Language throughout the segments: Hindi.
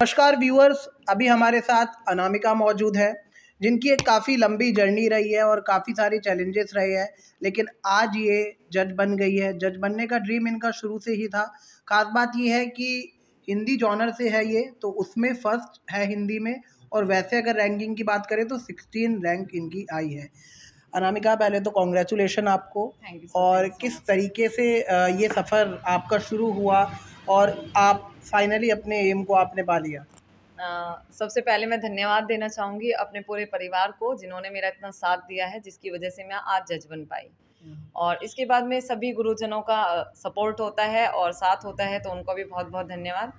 नमस्कार व्यूअर्स अभी हमारे साथ अनामिका मौजूद है जिनकी एक काफ़ी लंबी जर्नी रही है और काफ़ी सारे चैलेंजेस रहे हैं लेकिन आज ये जज बन गई है जज बनने का ड्रीम इनका शुरू से ही था खास बात ये है कि हिंदी जॉनर से है ये तो उसमें फर्स्ट है हिंदी में और वैसे अगर रैंकिंग की बात करें तो सिक्सटीन रैंक इनकी आई है अनामिका पहले तो कॉन्ग्रेचुलेशन आपको और किस तरीके से ये सफ़र आपका शुरू हुआ और आप फाइनली अपने एम को आपने पा लिया सबसे पहले मैं धन्यवाद देना चाहूँगी अपने पूरे परिवार को जिन्होंने मेरा इतना साथ दिया है जिसकी वजह से मैं आज जज बन पाई हम्म। और इसके बाद में सभी गुरुजनों का सपोर्ट होता है और साथ होता है तो उनको भी बहुत बहुत धन्यवाद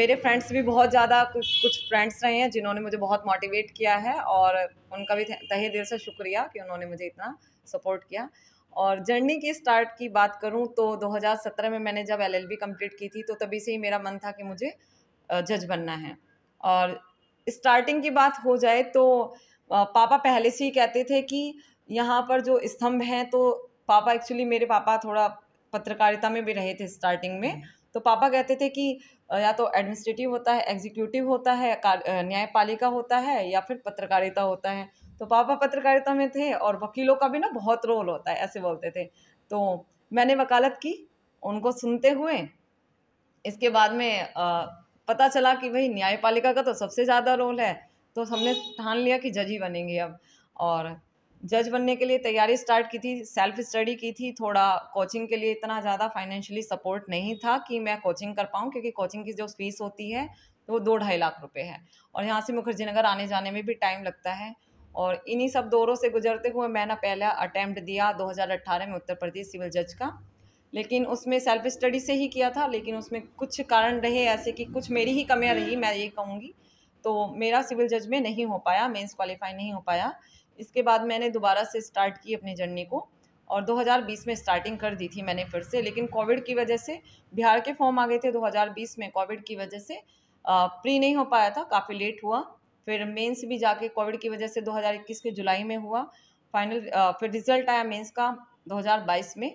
मेरे फ्रेंड्स भी बहुत ज़्यादा कुछ कुछ फ्रेंड्स रहे हैं जिन्होंने मुझे बहुत मोटिवेट किया है और उनका भी तहे दिल से शुक्रिया कि उन्होंने मुझे इतना सपोर्ट किया और जर्नी की स्टार्ट की बात करूँ तो 2017 में मैंने जब एलएलबी कंप्लीट की थी तो तभी से ही मेरा मन था कि मुझे जज बनना है और स्टार्टिंग की बात हो जाए तो पापा पहले से ही कहते थे कि यहाँ पर जो स्तंभ हैं तो पापा एक्चुअली मेरे पापा थोड़ा पत्रकारिता में भी रहे थे स्टार्टिंग में हम्म। तो पापा कहते थे कि या तो एडमिनिस्ट्रेटिव होता है एग्जीक्यूटिव होता है न्यायपालिका होता है या फिर पत्रकारिता होता है तो पापा पत्रकारिता में थे और वकीलों का भी ना बहुत रोल होता है ऐसे बोलते थे तो मैंने वकालत की उनको सुनते हुए इसके बाद में पता चला कि भाई न्यायपालिका का तो सबसे ज़्यादा रोल है तो हमने ठान लिया कि जज ही बनेंगे अब और जज बनने के लिए तैयारी स्टार्ट की थी सेल्फ स्टडी की थी थोड़ा कोचिंग के लिए इतना ज़्यादा फाइनेंशियली सपोर्ट नहीं था कि मैं कोचिंग कर पाऊँ क्योंकि कोचिंग की जो फीस होती है वो दो ढाई लाख रुपए है और यहाँ से मुखर्जी नगर आने जाने में भी टाइम लगता है और इन्हीं सब दौरों से गुजरते हुए मैंने पहला अटैम्प्ट दिया दो में उत्तर प्रदेश सिविल जज का लेकिन उसमें सेल्फ स्टडी से ही किया था लेकिन उसमें कुछ कारण रहे ऐसे कि कुछ मेरी ही कमियाँ रही मैं ये कहूँगी तो मेरा सिविल जज में नहीं हो पाया मेंस क्वालिफाई नहीं हो पाया इसके बाद मैंने दोबारा से स्टार्ट की अपनी जर्नी को और 2020 में स्टार्टिंग कर दी थी मैंने फिर से लेकिन कोविड की वजह से बिहार के फॉर्म आ गए थे 2020 में कोविड की वजह से प्री नहीं हो पाया था काफ़ी लेट हुआ फिर मेंस भी जाके कोविड की वजह से 2021 के जुलाई में हुआ फाइनल फिर रिज़ल्ट आया मेंस का 2022 में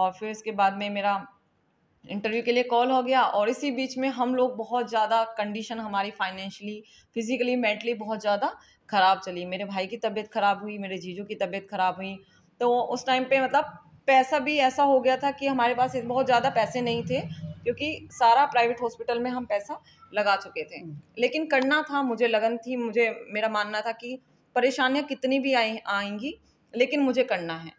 और फिर उसके बाद में मेरा इंटरव्यू के लिए कॉल हो गया और इसी बीच में हम लोग बहुत ज़्यादा कंडीशन हमारी फाइनेंशली फिजिकली मेंटली बहुत ज़्यादा ख़राब चली मेरे भाई की तबीयत ख़राब हुई मेरे जीजू की तबीयत ख़राब हुई तो उस टाइम पे मतलब पैसा भी ऐसा हो गया था कि हमारे पास बहुत ज़्यादा पैसे नहीं थे क्योंकि सारा प्राइवेट हॉस्पिटल में हम पैसा लगा चुके थे हम्म। लेकिन करना था मुझे लगन थी मुझे मेरा मानना था कि परेशानियाँ कितनी भी आई आएंगी लेकिन मुझे करना है